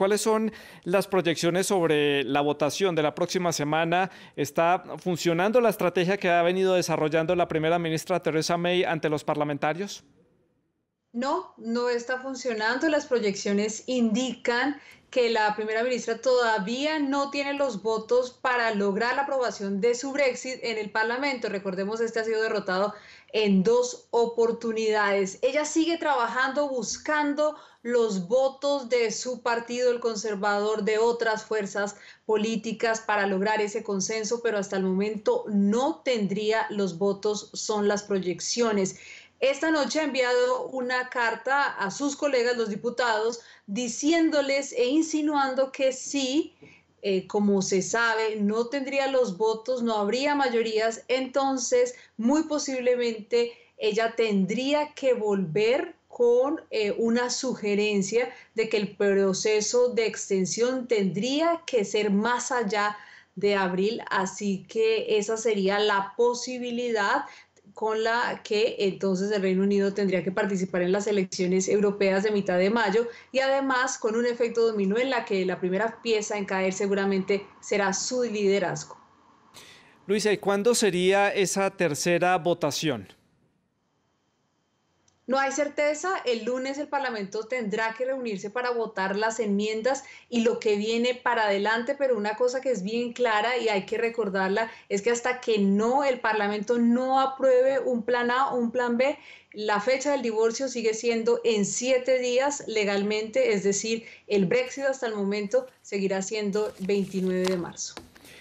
¿Cuáles son las proyecciones sobre la votación de la próxima semana? ¿Está funcionando la estrategia que ha venido desarrollando la primera ministra Theresa May ante los parlamentarios? No, no está funcionando. Las proyecciones indican que la primera ministra todavía no tiene los votos para lograr la aprobación de su Brexit en el Parlamento. Recordemos, este ha sido derrotado en dos oportunidades. Ella sigue trabajando, buscando los votos de su partido, el conservador, de otras fuerzas políticas para lograr ese consenso, pero hasta el momento no tendría los votos, son las proyecciones. Esta noche ha enviado una carta a sus colegas, los diputados, diciéndoles e insinuando que si, eh, como se sabe, no tendría los votos, no habría mayorías, entonces muy posiblemente ella tendría que volver con eh, una sugerencia de que el proceso de extensión tendría que ser más allá de abril, así que esa sería la posibilidad con la que entonces el Reino Unido tendría que participar en las elecciones europeas de mitad de mayo y además con un efecto dominó en la que la primera pieza en caer seguramente será su liderazgo. Luisa, ¿y cuándo sería esa tercera votación? No hay certeza. El lunes el Parlamento tendrá que reunirse para votar las enmiendas y lo que viene para adelante, pero una cosa que es bien clara y hay que recordarla es que hasta que no el Parlamento no apruebe un plan A o un plan B, la fecha del divorcio sigue siendo en siete días legalmente, es decir, el Brexit hasta el momento seguirá siendo 29 de marzo.